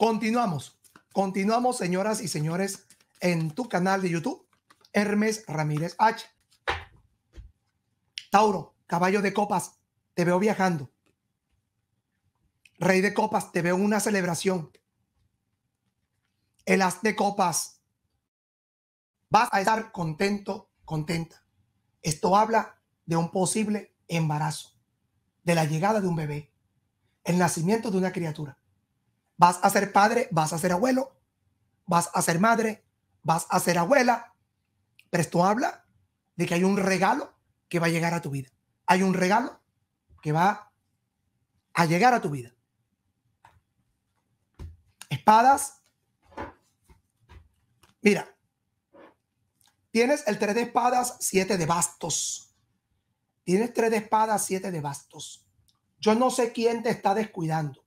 Continuamos, continuamos, señoras y señores, en tu canal de YouTube, Hermes Ramírez H. Tauro, caballo de copas, te veo viajando. Rey de copas, te veo una celebración. El as de copas, vas a estar contento, contenta. Esto habla de un posible embarazo, de la llegada de un bebé, el nacimiento de una criatura. Vas a ser padre, vas a ser abuelo, vas a ser madre, vas a ser abuela. Pero esto habla de que hay un regalo que va a llegar a tu vida. Hay un regalo que va a llegar a tu vida. Espadas. Mira, tienes el tres de espadas, siete de bastos. Tienes tres de espadas, siete de bastos. Yo no sé quién te está descuidando.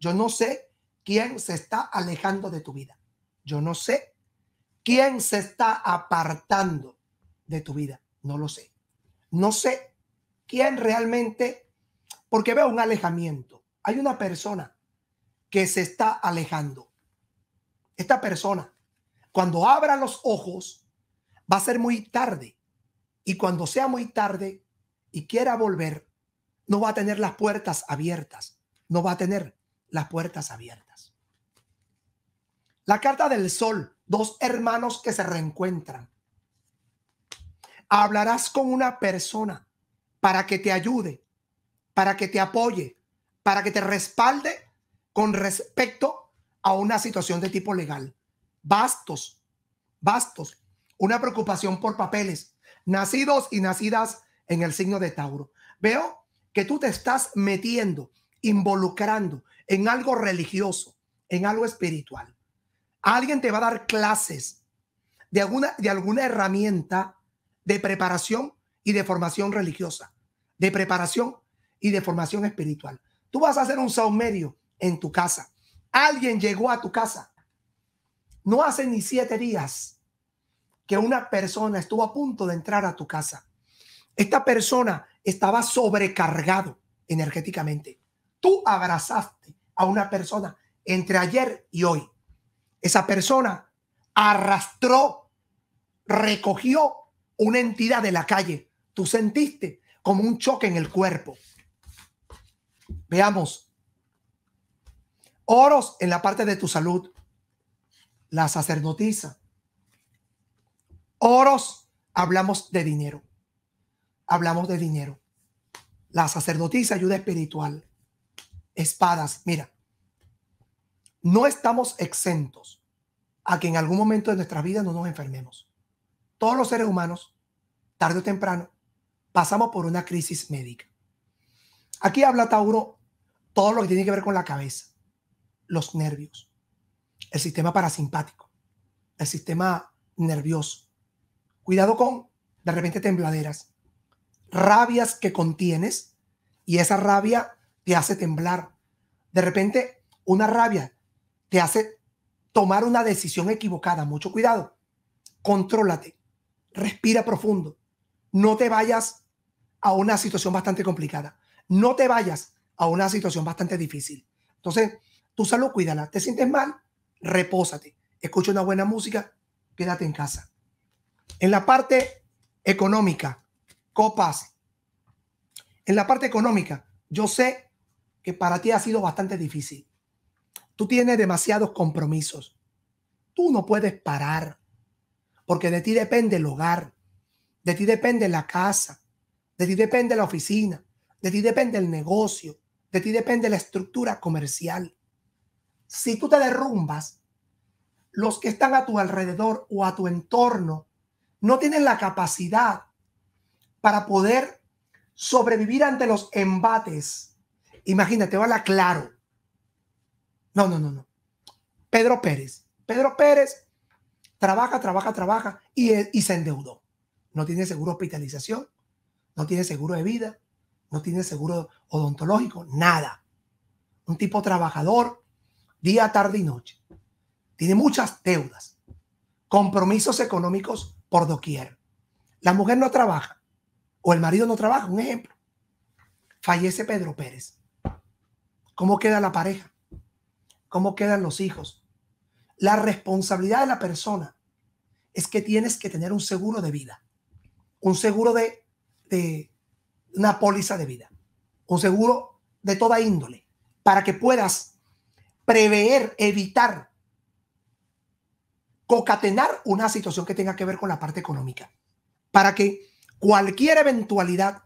Yo no sé quién se está alejando de tu vida. Yo no sé quién se está apartando de tu vida. No lo sé. No sé quién realmente, porque veo un alejamiento. Hay una persona que se está alejando. Esta persona, cuando abra los ojos, va a ser muy tarde. Y cuando sea muy tarde y quiera volver, no va a tener las puertas abiertas. No va a tener las puertas abiertas. La carta del sol, dos hermanos que se reencuentran. Hablarás con una persona para que te ayude, para que te apoye, para que te respalde con respecto a una situación de tipo legal. Bastos, bastos, una preocupación por papeles, nacidos y nacidas en el signo de Tauro. Veo que tú te estás metiendo involucrando en algo religioso, en algo espiritual. Alguien te va a dar clases de alguna, de alguna herramienta de preparación y de formación religiosa, de preparación y de formación espiritual. Tú vas a hacer un saumerio en tu casa. Alguien llegó a tu casa. No hace ni siete días que una persona estuvo a punto de entrar a tu casa. Esta persona estaba sobrecargado energéticamente tú abrazaste a una persona entre ayer y hoy. Esa persona arrastró, recogió una entidad de la calle. Tú sentiste como un choque en el cuerpo. Veamos. Oros en la parte de tu salud. La sacerdotisa. Oros, hablamos de dinero. Hablamos de dinero. La sacerdotisa, ayuda espiritual espadas. Mira, no estamos exentos a que en algún momento de nuestra vida no nos enfermemos. Todos los seres humanos, tarde o temprano, pasamos por una crisis médica. Aquí habla Tauro todo lo que tiene que ver con la cabeza, los nervios, el sistema parasimpático, el sistema nervioso. Cuidado con, de repente, tembladeras, rabias que contienes y esa rabia te hace temblar. De repente, una rabia te hace tomar una decisión equivocada. Mucho cuidado. Contrólate. Respira profundo. No te vayas a una situación bastante complicada. No te vayas a una situación bastante difícil. Entonces, tu salud, cuídala. ¿Te sientes mal? Repósate. Escucha una buena música. Quédate en casa. En la parte económica, copas. En la parte económica, yo sé que para ti ha sido bastante difícil. Tú tienes demasiados compromisos. Tú no puedes parar, porque de ti depende el hogar, de ti depende la casa, de ti depende la oficina, de ti depende el negocio, de ti depende la estructura comercial. Si tú te derrumbas, los que están a tu alrededor o a tu entorno no tienen la capacidad para poder sobrevivir ante los embates Imagínate, va la Claro. No, no, no, no. Pedro Pérez. Pedro Pérez trabaja, trabaja, trabaja y, eh, y se endeudó. No tiene seguro hospitalización, no tiene seguro de vida, no tiene seguro odontológico, nada. Un tipo trabajador, día, tarde y noche. Tiene muchas deudas, compromisos económicos por doquier. La mujer no trabaja o el marido no trabaja, un ejemplo. Fallece Pedro Pérez. ¿Cómo queda la pareja? ¿Cómo quedan los hijos? La responsabilidad de la persona es que tienes que tener un seguro de vida, un seguro de, de una póliza de vida, un seguro de toda índole, para que puedas prever, evitar, concatenar una situación que tenga que ver con la parte económica, para que cualquier eventualidad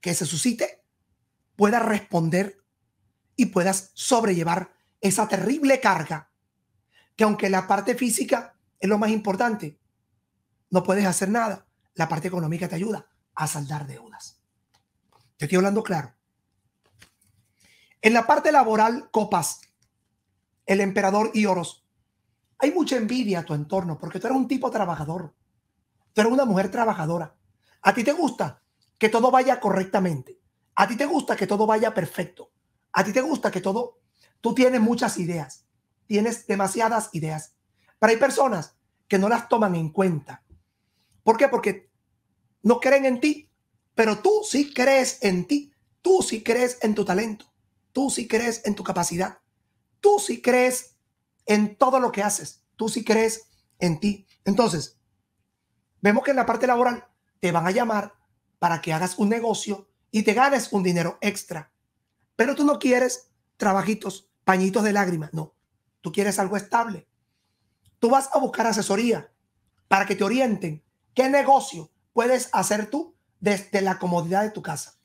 que se suscite pueda responder y puedas sobrellevar esa terrible carga, que aunque la parte física es lo más importante, no puedes hacer nada, la parte económica te ayuda a saldar deudas. Te estoy hablando claro. En la parte laboral, copas, el emperador y oros, hay mucha envidia a tu entorno porque tú eres un tipo trabajador, tú eres una mujer trabajadora. A ti te gusta que todo vaya correctamente, a ti te gusta que todo vaya perfecto, a ti te gusta que todo, tú tienes muchas ideas, tienes demasiadas ideas, pero hay personas que no las toman en cuenta. ¿Por qué? Porque no creen en ti, pero tú sí crees en ti, tú sí crees en tu talento, tú sí crees en tu capacidad, tú sí crees en todo lo que haces, tú sí crees en ti. Entonces, vemos que en la parte laboral te van a llamar para que hagas un negocio y te ganes un dinero extra. Pero tú no quieres trabajitos, pañitos de lágrimas, no. Tú quieres algo estable. Tú vas a buscar asesoría para que te orienten qué negocio puedes hacer tú desde la comodidad de tu casa.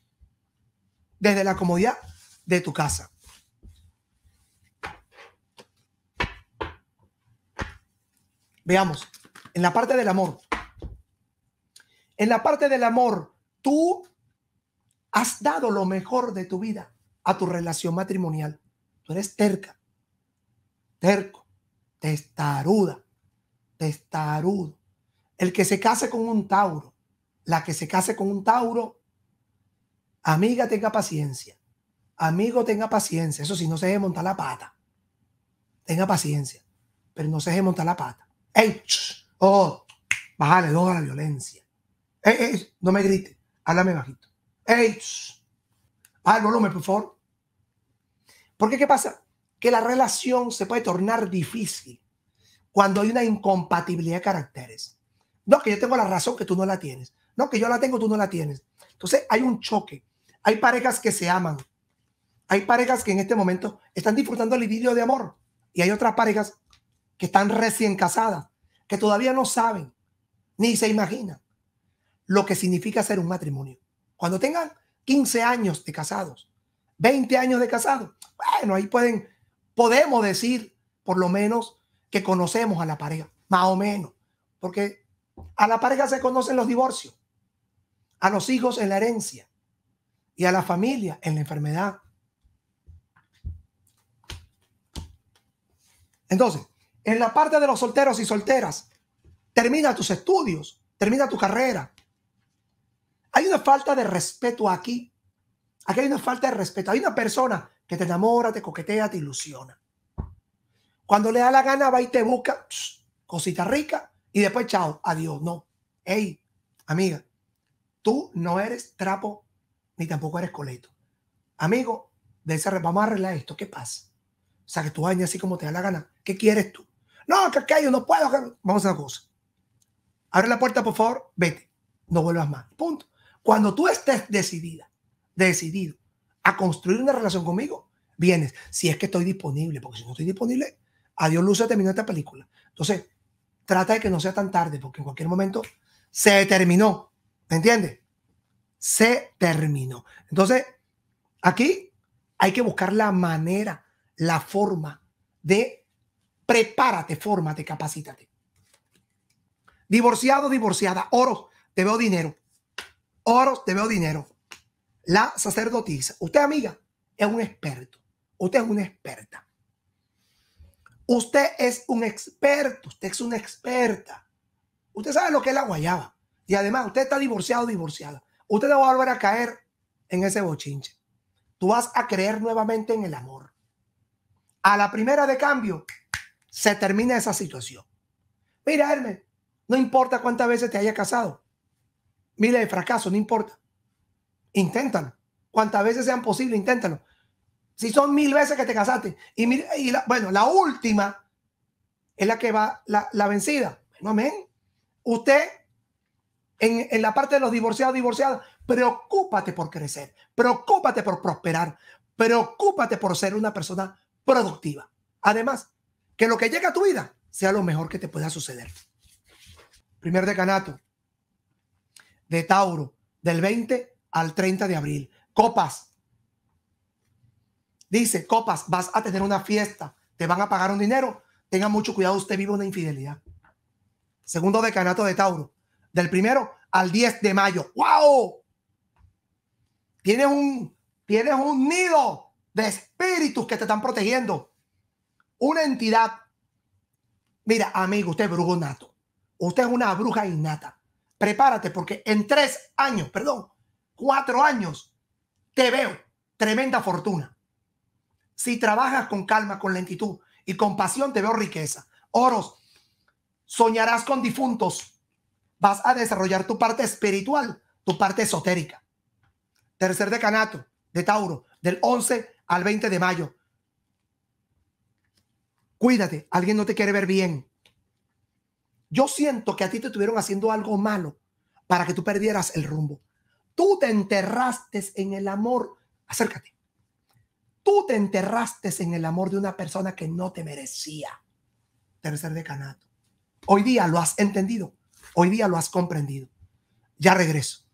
Desde la comodidad de tu casa. Veamos, en la parte del amor. En la parte del amor, tú has dado lo mejor de tu vida a tu relación matrimonial. Tú eres terca, terco, testaruda, testarudo. El que se case con un Tauro, la que se case con un Tauro, amiga tenga paciencia, amigo tenga paciencia. Eso sí, no se deje montar la pata. Tenga paciencia, pero no se deje montar la pata. ¡Ey! ¡Oh! Bájale dos a la violencia. ¡Ey! no me grite. Háblame bajito. ¡Ey! no volumen, por favor. ¿Por ¿qué pasa? Que la relación se puede tornar difícil cuando hay una incompatibilidad de caracteres. No, que yo tengo la razón que tú no la tienes. No, que yo la tengo, tú no la tienes. Entonces hay un choque. Hay parejas que se aman. Hay parejas que en este momento están disfrutando el idilio de amor. Y hay otras parejas que están recién casadas, que todavía no saben ni se imaginan lo que significa ser un matrimonio. Cuando tengan 15 años de casados, 20 años de casados, bueno, ahí pueden, podemos decir por lo menos que conocemos a la pareja, más o menos, porque a la pareja se conocen los divorcios, a los hijos en la herencia y a la familia en la enfermedad. Entonces, en la parte de los solteros y solteras, termina tus estudios, termina tu carrera. Hay una falta de respeto aquí. Aquí hay una falta de respeto. Hay una persona que te enamora, te coquetea, te ilusiona. Cuando le da la gana, va y te busca cosita rica y después chao, adiós. No. Hey, amiga, tú no eres trapo ni tampoco eres coleto. Amigo, de esa, vamos a arreglar esto. ¿Qué pasa? O sea, que tú dañas así como te da la gana. ¿Qué quieres tú? No, que, no puedo. Vamos a una cosa. Abre la puerta, por favor, vete. No vuelvas más. Punto. Cuando tú estés decidida, decidido a construir una relación conmigo, vienes. Si es que estoy disponible, porque si no estoy disponible, adiós luz, se terminó esta película. Entonces, trata de que no sea tan tarde, porque en cualquier momento se terminó. ¿Me entiendes? Se terminó. Entonces, aquí hay que buscar la manera, la forma de prepárate, fórmate, capacítate. Divorciado, divorciada, Oro, te veo dinero. Oros, te veo dinero la sacerdotisa. Usted, amiga, es un experto. Usted es una experta. Usted es un experto. Usted es una experta. Usted sabe lo que es la guayaba. Y además, usted está divorciado o divorciada. Usted no va a volver a caer en ese bochinche. Tú vas a creer nuevamente en el amor. A la primera de cambio, se termina esa situación. Mira, Hermes, no importa cuántas veces te haya casado. Mira el fracaso, no importa inténtalo. Cuantas veces sean posible, inténtalo. Si son mil veces que te casaste, y, bueno, la última es la que va la, vencida. amén. Usted, en, la parte de los divorciados, divorciadas, preocúpate por crecer, preocúpate por prosperar, preocúpate por ser una persona productiva. Además, que lo que llegue a tu vida sea lo mejor que te pueda suceder. Primer decanato de Tauro, del 20 al 30 de abril. Copas. Dice, copas, vas a tener una fiesta, te van a pagar un dinero, tenga mucho cuidado, usted vive una infidelidad. Segundo decanato de Tauro, del primero al 10 de mayo. ¡Wow! Tienes un, tienes un nido de espíritus que te están protegiendo. Una entidad. Mira, amigo, usted es brujo nato. Usted es una bruja innata. Prepárate porque en tres años, perdón, cuatro años, te veo tremenda fortuna. Si trabajas con calma, con lentitud y con pasión, te veo riqueza. Oros, soñarás con difuntos. Vas a desarrollar tu parte espiritual, tu parte esotérica. Tercer decanato de Tauro, del 11 al 20 de mayo. Cuídate, alguien no te quiere ver bien. Yo siento que a ti te estuvieron haciendo algo malo para que tú perdieras el rumbo. Tú te enterraste en el amor. Acércate. Tú te enterraste en el amor de una persona que no te merecía. Tercer decanato. Hoy día lo has entendido. Hoy día lo has comprendido. Ya regreso.